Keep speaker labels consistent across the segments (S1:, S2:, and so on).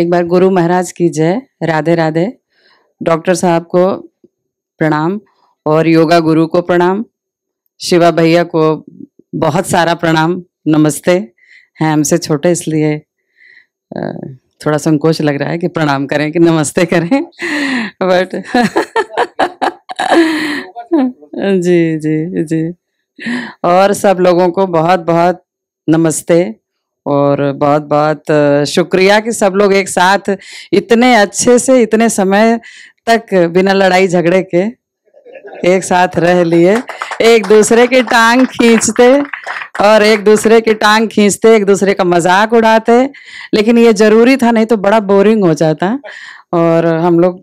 S1: एक बार गुरु महाराज की जय राधे राधे डॉक्टर साहब को प्रणाम और योगा गुरु को प्रणाम शिवा भैया को बहुत सारा प्रणाम नमस्ते हैं हमसे छोटे इसलिए थोड़ा संकोच लग रहा है कि प्रणाम करें कि नमस्ते करें बट जी जी जी और सब लोगों को बहुत बहुत नमस्ते और बहुत बहुत शुक्रिया कि सब लोग एक साथ इतने अच्छे से इतने समय तक बिना लड़ाई झगड़े के एक साथ रह लिए एक दूसरे की टांग खींचते और एक दूसरे की टांग खींचते एक दूसरे का मजाक उड़ाते लेकिन ये जरूरी था नहीं तो बड़ा बोरिंग हो जाता और हम लोग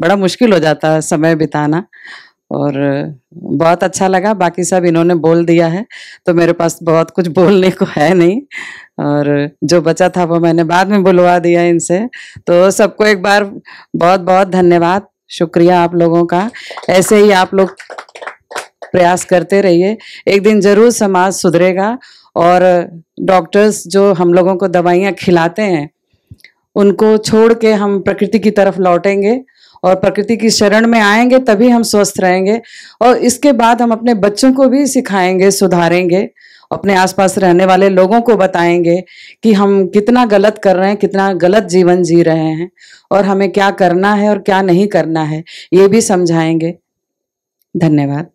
S1: बड़ा मुश्किल हो जाता समय बिताना और बहुत अच्छा लगा बाकी सब इन्होंने बोल दिया है तो मेरे पास बहुत कुछ बोलने को है नहीं और जो बचा था वो मैंने बाद में बुलवा दिया इनसे तो सबको एक बार बहुत बहुत धन्यवाद शुक्रिया आप लोगों का ऐसे ही आप लोग प्रयास करते रहिए एक दिन ज़रूर समाज सुधरेगा और डॉक्टर्स जो हम लोगों को दवाइयाँ खिलाते हैं उनको छोड़ के हम प्रकृति की तरफ लौटेंगे और प्रकृति की शरण में आएंगे तभी हम स्वस्थ रहेंगे और इसके बाद हम अपने बच्चों को भी सिखाएंगे सुधारेंगे अपने आसपास रहने वाले लोगों को बताएंगे कि हम कितना गलत कर रहे हैं कितना गलत जीवन जी रहे हैं और हमें क्या करना है और क्या नहीं करना है ये भी समझाएंगे धन्यवाद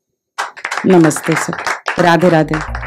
S1: नमस्ते सर राधे राधे